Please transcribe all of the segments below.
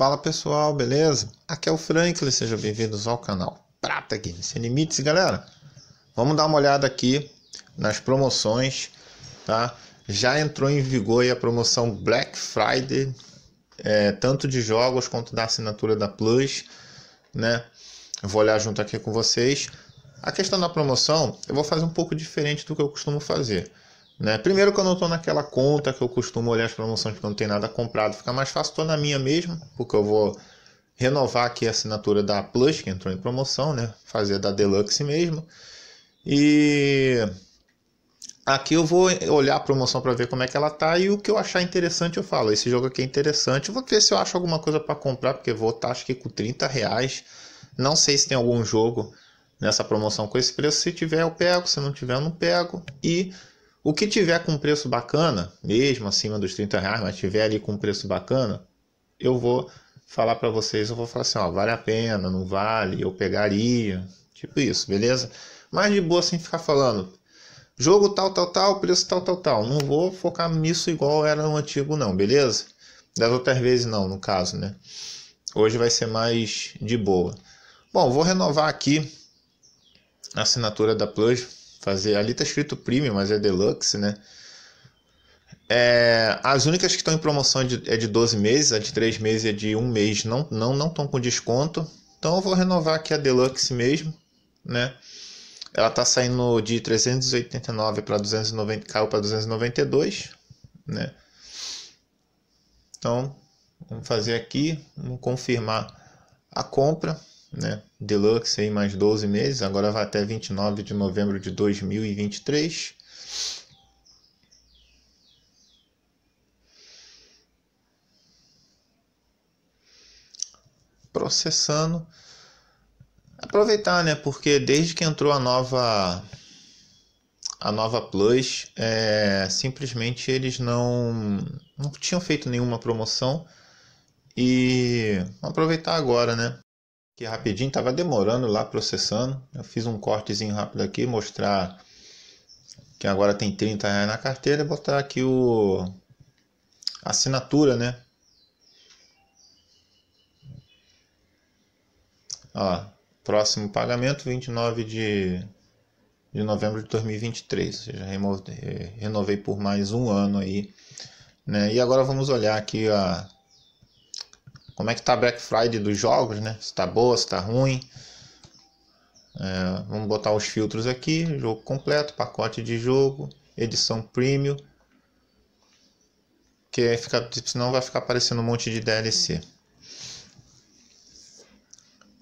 Fala pessoal, beleza? Aqui é o Franklin, sejam bem-vindos ao canal Prata Games Sem Limites, galera. Vamos dar uma olhada aqui nas promoções, tá? Já entrou em vigor a promoção Black Friday, é, tanto de jogos quanto da assinatura da Plus, né? Eu vou olhar junto aqui com vocês. A questão da promoção, eu vou fazer um pouco diferente do que eu costumo fazer. Né? Primeiro, quando eu estou naquela conta que eu costumo olhar as promoções porque não tem nada comprado, fica mais fácil. Estou na minha mesmo, porque eu vou renovar aqui a assinatura da Plus, que entrou em promoção, né? fazer da Deluxe mesmo. E aqui eu vou olhar a promoção para ver como é que ela tá e o que eu achar interessante eu falo. Esse jogo aqui é interessante, eu vou ver se eu acho alguma coisa para comprar, porque vou estar tá, acho que com 30 reais. Não sei se tem algum jogo nessa promoção com esse preço. Se tiver, eu pego. Se não tiver, eu não pego. E o que tiver com preço bacana, mesmo acima dos 30 reais, mas tiver ali com preço bacana, eu vou falar para vocês, eu vou falar assim, ó, vale a pena, não vale, eu pegaria, tipo isso, beleza? Mas de boa sem ficar falando jogo tal, tal, tal, preço tal, tal, tal. Não vou focar nisso igual era no antigo não, beleza? Das outras vezes não, no caso, né? Hoje vai ser mais de boa. Bom, vou renovar aqui a assinatura da Plus fazer. Ali tá escrito premium, mas é deluxe, né? É, as únicas que estão em promoção é de, é de 12 meses, a de 3 meses e é de 1 mês não estão não, não com desconto. Então eu vou renovar aqui a Deluxe mesmo, né? Ela tá saindo de 389 para 290, caiu para 292, né? Então, vamos fazer aqui, vamos confirmar a compra né? Deluxe aí mais 12 meses, agora vai até 29 de novembro de 2023. Processando. Aproveitar, né? Porque desde que entrou a nova a nova Plus, é, simplesmente eles não, não tinham feito nenhuma promoção e aproveitar agora, né? que rapidinho estava demorando lá processando. Eu fiz um cortezinho rápido aqui, mostrar que agora tem 30 reais na carteira, botar aqui o assinatura, né? Ó, próximo pagamento 29 de, de novembro de 2023, ou seja, removei, eh, renovei por mais um ano aí, né? E agora vamos olhar aqui a como é que tá a Black Friday dos jogos, né? Se tá boa, se tá ruim. É, vamos botar os filtros aqui, jogo completo, pacote de jogo, edição premium. Que fica, senão vai ficar aparecendo um monte de DLC.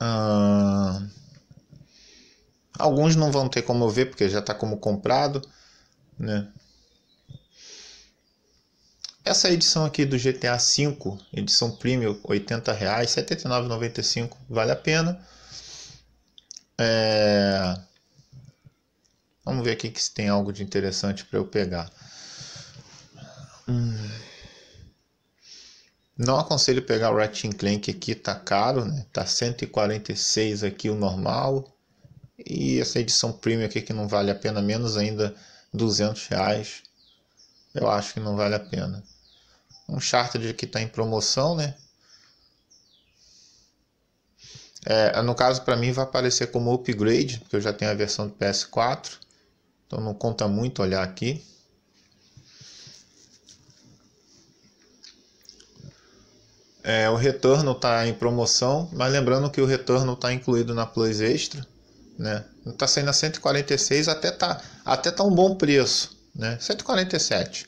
Ah, alguns não vão ter como ver, porque já está como comprado. Né? Essa edição aqui do GTA V, edição premium, R$ 80,00, 79,95, vale a pena. É... Vamos ver aqui se tem algo de interessante para eu pegar. Hum... Não aconselho pegar o Ratchet Clank aqui, tá caro, né? Tá 146 aqui o normal. E essa edição premium aqui que não vale a pena, menos ainda 200 reais. Eu acho que não vale a pena um charter que está em promoção, né? É, no caso, para mim, vai aparecer como upgrade, porque eu já tenho a versão do PS4. Então não conta muito olhar aqui. É, o retorno está em promoção, mas lembrando que o retorno está incluído na Plus Extra, né? Está saindo a 146, até tá, até tá um bom preço, né? 147,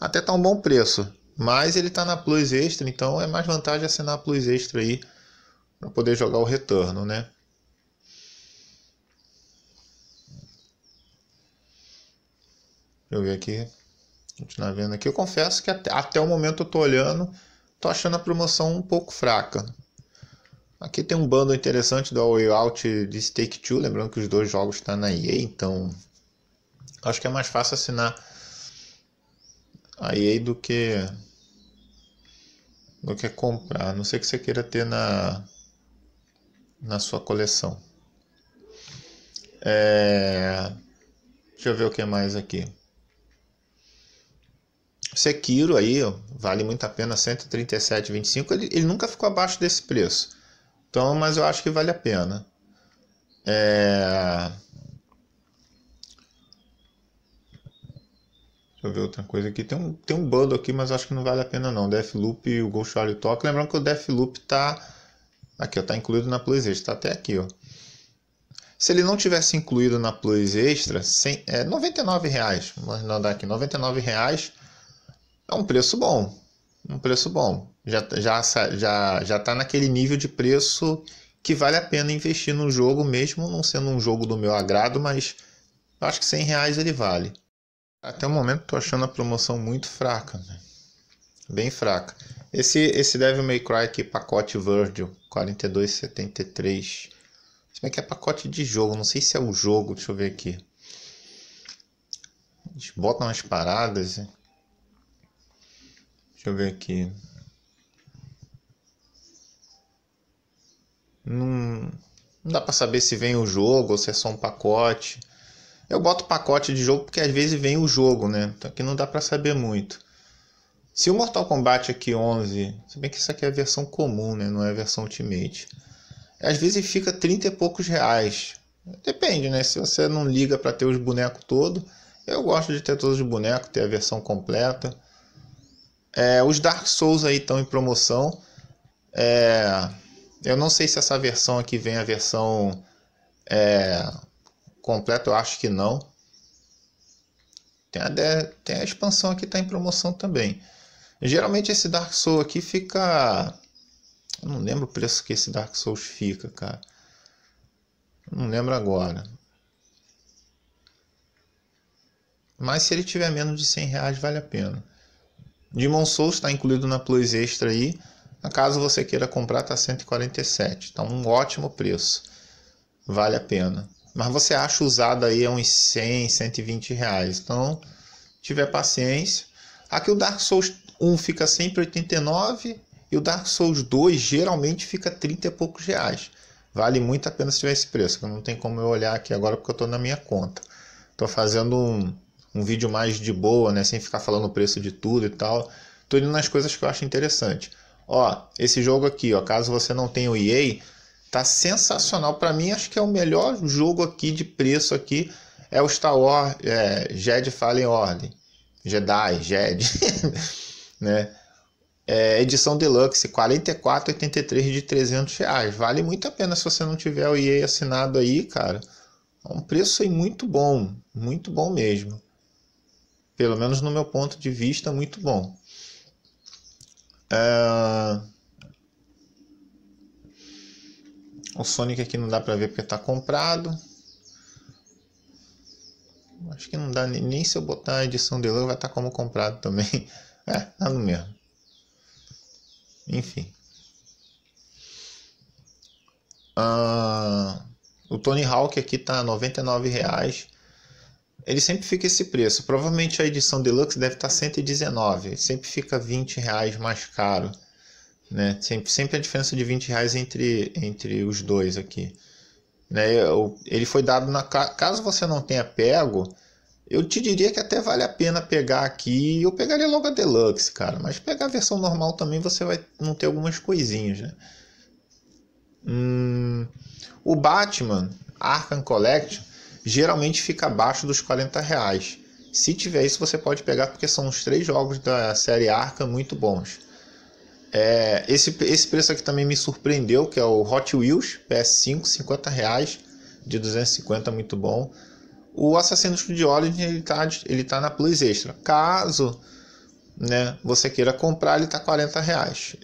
até tá um bom preço. Mas ele está na Plus Extra, então é mais vantagem assinar a Plus Extra aí para poder jogar o retorno, né? Deixa eu ver aqui. Continuar vendo aqui. Eu confesso que até, até o momento eu tô olhando, tô achando a promoção um pouco fraca. Aqui tem um bando interessante do All Way Out de Stake 2, lembrando que os dois jogos estão tá na EA, então acho que é mais fácil assinar Aí do que do que comprar, a não sei que você queira ter na na sua coleção. É... Deixa eu ver o que mais aqui. Sekiro aí ó, vale muito a pena 137,25. Ele, ele nunca ficou abaixo desse preço. Então, mas eu acho que vale a pena. É... Deixa eu ver outra coisa aqui. Tem um, tem um bundle aqui, mas acho que não vale a pena não. Deathloop e o Ghostwire Talk. Lembrando que o Deathloop tá... Aqui, ó. Tá incluído na Plus Extra. Tá até aqui, ó. Se ele não tivesse incluído na Plus Extra, 100, é Vamos andar aqui. 99 reais é um preço bom. Um preço bom. Já, já, já, já tá naquele nível de preço que vale a pena investir no jogo, mesmo não sendo um jogo do meu agrado, mas acho que 100 reais ele vale. Até o momento tô achando a promoção muito fraca, né? Bem fraca. Esse, esse Devil May Cry aqui, pacote Virgil, 42,73. Se bem que é pacote de jogo, não sei se é o jogo, deixa eu ver aqui. Eles botam as paradas. Hein? Deixa eu ver aqui. Não, não dá para saber se vem o jogo ou se é só um pacote. Eu boto pacote de jogo porque às vezes vem o jogo, né? Então aqui não dá para saber muito. Se o Mortal Kombat aqui 11, se bem que isso aqui é a versão comum, né? Não é a versão Ultimate. Às vezes fica 30 e poucos reais. Depende, né? Se você não liga para ter os bonecos todo, eu gosto de ter todos os bonecos, ter a versão completa. É, os Dark Souls aí estão em promoção. É, eu não sei se essa versão aqui vem a versão é, Completo eu acho que não. Tem a, de, tem a expansão aqui tá em promoção também. Geralmente esse Dark Souls aqui fica... Eu não lembro o preço que esse Dark Souls fica, cara. não lembro agora. Mas se ele tiver menos de 100 reais, vale a pena. Demon Souls está incluído na Plus Extra aí. Caso você queira comprar, tá 147. Tá um ótimo preço. Vale a pena. Mas você acha usado aí a uns 100, 120 reais. Então, tiver paciência. Aqui o Dark Souls 1 fica 189 e o Dark Souls 2 geralmente fica 30 e poucos reais. Vale muito a pena se tiver esse preço, que não tem como eu olhar aqui agora porque eu estou na minha conta. Estou fazendo um, um vídeo mais de boa, né, sem ficar falando o preço de tudo e tal. Estou indo nas coisas que eu acho interessante. Ó, esse jogo aqui, ó, caso você não tenha o EA, Tá sensacional. Para mim, acho que é o melhor jogo aqui de preço aqui. É o Star Wars é, Jedi Fallen Order. Jedi, Jedi. né? É, edição Deluxe, 44,83 de 300 reais. Vale muito a pena se você não tiver o EA assinado aí, cara. É um preço aí muito bom. Muito bom mesmo. Pelo menos no meu ponto de vista, muito bom. Uh... O Sonic aqui não dá pra ver porque tá comprado. Acho que não dá nem se eu botar a edição de vai estar tá como comprado também. É, tá no mesmo. Enfim. Ah, o Tony Hawk aqui tá R$ Ele sempre fica esse preço. Provavelmente a edição deluxe deve estar tá 119, sempre fica 20 reais mais caro né? Sempre, sempre a diferença de 20 reais entre, entre os dois aqui. Né? Eu, ele foi dado na. Caso você não tenha pego, eu te diria que até vale a pena pegar aqui. Eu pegaria logo a Deluxe, cara. Mas pegar a versão normal também você vai não ter algumas coisinhas, né? Hum, o Batman Arkham Collection geralmente fica abaixo dos 40 reais. Se tiver isso, você pode pegar porque são os três jogos da série Arkham muito bons. É, esse, esse preço aqui também me surpreendeu, que é o Hot Wheels PS5, 50 reais de 250, muito bom. O Assassino de Origin ele tá, ele tá na Plus Extra. Caso né, você queira comprar, ele tá 40 reais.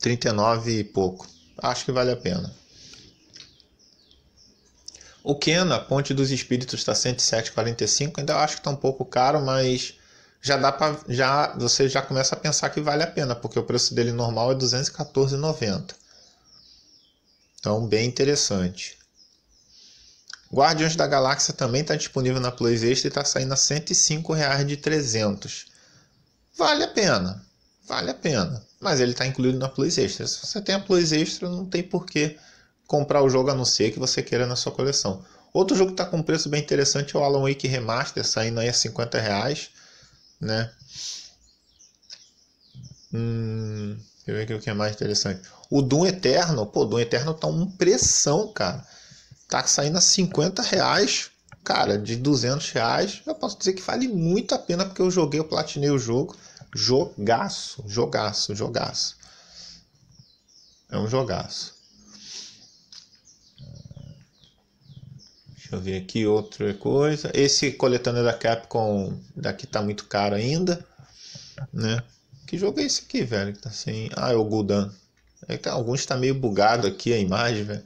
39 e pouco. Acho que vale a pena. O Kena, Ponte dos Espíritos, está 107,45. Ainda acho que está um pouco caro, mas já dá para já você já começa a pensar que vale a pena, porque o preço dele normal é 214,90. Então, bem interessante. Guardiões da Galáxia também está disponível na PlayStation e está saindo a R$ 105,00 de 300. Vale a pena, vale a pena. Mas ele está incluído na PlayStation. Se você tem a PlayStation, não tem por que comprar o jogo a não ser que você queira na sua coleção. Outro jogo que está com um preço bem interessante é o Alan Wake Remaster, saindo aí a R$ 50 reais né? Hum, deixa eu ver aqui o que é mais interessante. O Doom Eterno, pô, o Doom Eterno tá um pressão, cara. Tá saindo a 50 reais, cara, de 200 reais. Eu posso dizer que vale muito a pena porque eu joguei, eu platinei o jogo. Jogaço, jogaço, jogaço. É um jogaço. Deixa eu ver aqui outra coisa. Esse coletânea é da Capcom daqui tá muito caro ainda, né? Que jogo é esse aqui, velho? Que tá sem... Ah, é o Gul'dan. É que alguns tá meio bugado aqui a imagem, velho.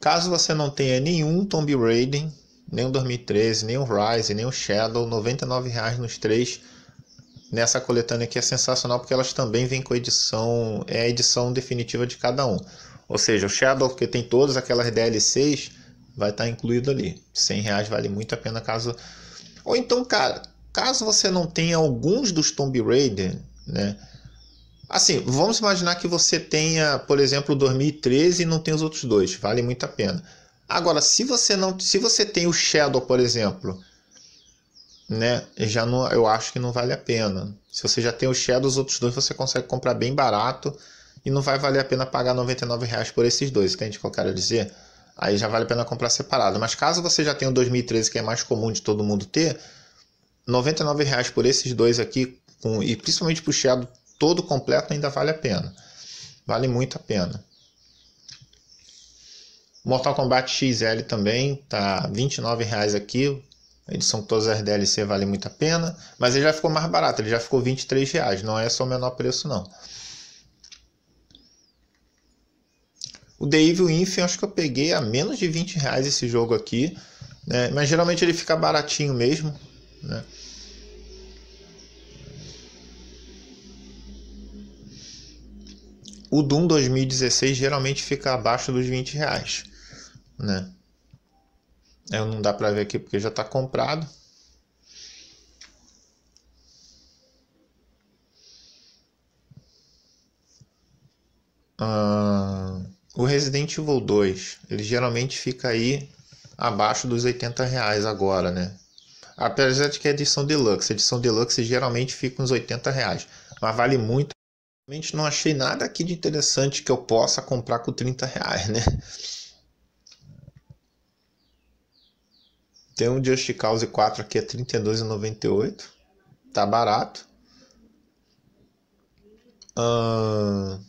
Caso você não tenha nenhum Tomb Raider, nem o 2013, nem o Rise, nem o Shadow, R$ reais nos três. Nessa coletânea aqui é sensacional porque elas também vêm com edição, é a edição definitiva de cada um. Ou seja, o Shadow, que tem todas aquelas DLCs, vai estar tá incluído ali. 100 reais vale muito a pena caso. Ou então, cara, caso você não tenha alguns dos Tomb Raider, né? Assim, vamos imaginar que você tenha, por exemplo, 2013 e não tem os outros dois, vale muito a pena. Agora, se você não, se você tem o Shadow, por exemplo, né, já não, eu acho que não vale a pena. Se você já tem o Shadow, os outros dois você consegue comprar bem barato e não vai valer a pena pagar 99 reais por esses dois, entende o que eu quero dizer? Aí já vale a pena comprar separado. Mas caso você já tenha o 2013, que é mais comum de todo mundo ter, R$ reais por esses dois aqui, com, e principalmente puxado todo completo, ainda vale a pena. Vale muito a pena. Mortal Kombat XL também tá R$ reais aqui. A edição com todas as DLC vale muito a pena, mas ele já ficou mais barato, ele já ficou R$ reais, não é só o menor preço não. O The Evil Inf, acho que eu peguei a menos de 20 reais esse jogo aqui. Né? Mas geralmente ele fica baratinho mesmo. Né? O Doom 2016 geralmente fica abaixo dos 20 reais. Né? Eu é, não dá para ver aqui porque já está comprado. Ah... O Resident Evil 2, ele geralmente fica aí abaixo dos 80 reais agora, né? Apesar de que é edição deluxe, edição deluxe geralmente fica uns 80 reais, mas vale muito. Realmente não achei nada aqui de interessante que eu possa comprar com 30 reais, né? Tem um Just Cause 4 aqui a é 32,98. Tá barato. Hum...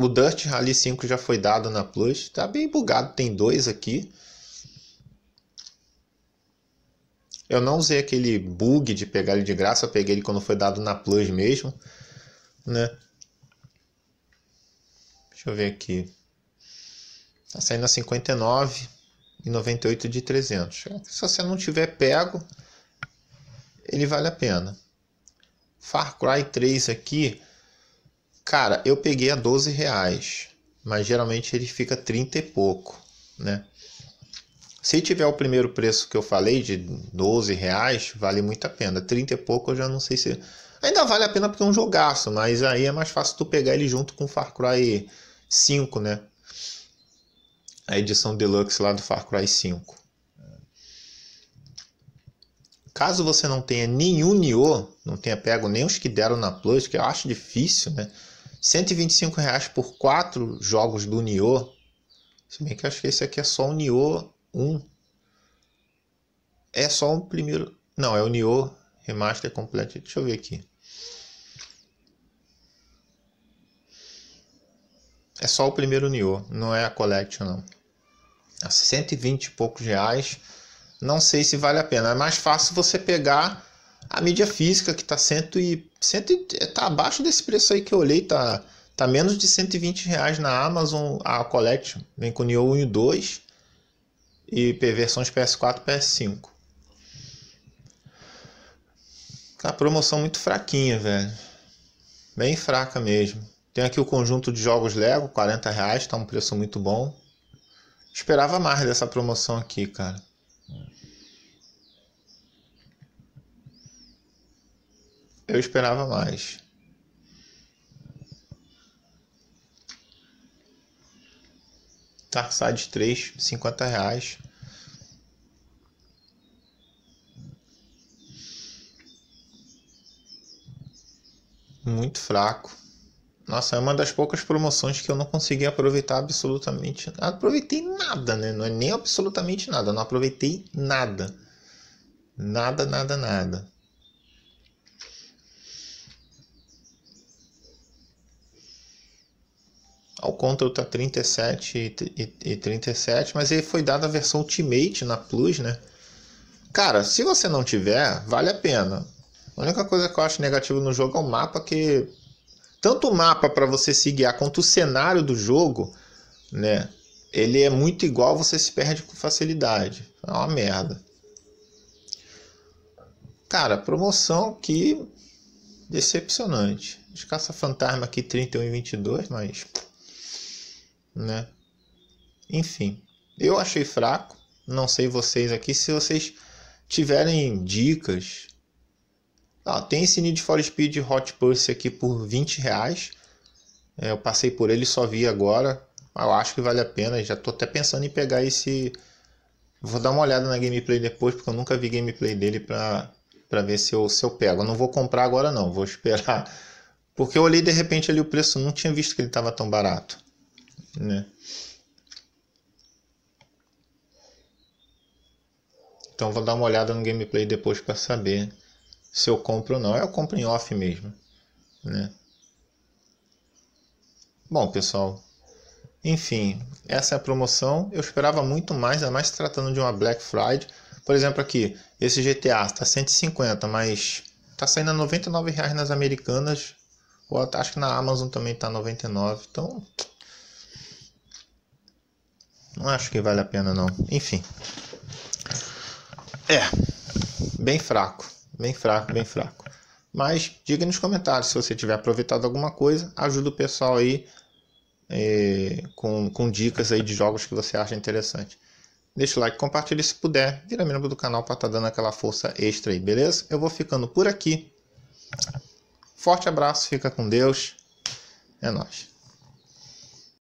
O Dust Rally 5 já foi dado na Plus. Tá bem bugado, tem dois aqui. Eu não usei aquele bug de pegar ele de graça, eu peguei ele quando foi dado na Plus mesmo, né? Deixa eu ver aqui. Tá saindo a 59 e 98 de 300. Se você não tiver pego, ele vale a pena. Far Cry 3 aqui, Cara, eu peguei a 12 reais, mas geralmente ele fica 30 e pouco, né? Se tiver o primeiro preço que eu falei, de 12 reais, vale muito a pena. 30 e pouco eu já não sei se. Ainda vale a pena porque é um jogaço, mas aí é mais fácil tu pegar ele junto com o Far Cry 5, né? A edição deluxe lá do Far Cry 5. Caso você não tenha nenhum Nioh, não tenha pego nem os que deram na Plus, que eu acho difícil, né? 125 reais por quatro jogos do Nioh. Se bem que eu acho que esse aqui é só o Nioh 1. É só o primeiro. Não, é o Nioh Remaster Complete. Deixa eu ver aqui. É só o primeiro Nioh, não é a Collection não. A 120 e poucos reais. Não sei se vale a pena. É mais fácil você pegar a mídia física que tá cento e, cento e, tá abaixo desse preço aí que eu olhei, tá, tá menos de 120 reais na Amazon, a Collection, vem com Nioh 1 e 2 e versões PS4 e PS5. A promoção muito fraquinha, velho. Bem fraca mesmo. Tem aqui o conjunto de jogos Lego, 40 reais, tá um preço muito bom. Esperava mais dessa promoção aqui, cara. eu esperava mais. Darkside 3, 50 reais. Muito fraco. Nossa, é uma das poucas promoções que eu não consegui aproveitar absolutamente. aproveitei nada, né? Não é nem absolutamente nada. Não aproveitei nada. Nada, nada, nada. Ao Control tá 37 e, e, e 37, mas ele foi dado a versão Ultimate na Plus, né? Cara, se você não tiver, vale a pena. A única coisa que eu acho negativa no jogo é o mapa que tanto o mapa para você se guiar quanto o cenário do jogo, né? Ele é muito igual, você se perde com facilidade. É uma merda. Cara, promoção que decepcionante. Os caça-fantasma aqui 31 e 22, mas né? Enfim, eu achei fraco. Não sei vocês aqui se vocês tiverem dicas. Ah, tem esse Need for Speed Hot Purse aqui por 20 reais. É, eu passei por ele só vi agora. Eu acho que vale a pena. Já estou até pensando em pegar esse. Vou dar uma olhada na gameplay depois, porque eu nunca vi gameplay dele para pra ver se eu, se eu pego. Eu não vou comprar agora não, vou esperar. Porque eu olhei de repente ali o preço, não tinha visto que ele estava tão barato. Né? Então vou dar uma olhada no gameplay depois para saber se eu compro ou não. Eu compro em off mesmo, né? Bom, pessoal, enfim, essa é a promoção. Eu esperava muito mais, a mais tratando de uma Black Friday. Por exemplo, aqui, esse GTA está 150, mas tá saindo a 99 reais nas americanas. Ou acho que na Amazon também está 99. Então, não acho que vale a pena, não. Enfim. É. Bem fraco. Bem fraco, bem fraco. Mas diga nos comentários se você tiver aproveitado alguma coisa. Ajuda o pessoal aí é, com, com dicas aí de jogos que você acha interessante. Deixa o like, compartilha se puder. Vira membro do canal para estar tá dando aquela força extra aí, beleza? Eu vou ficando por aqui. Forte abraço, fica com Deus. É nóis.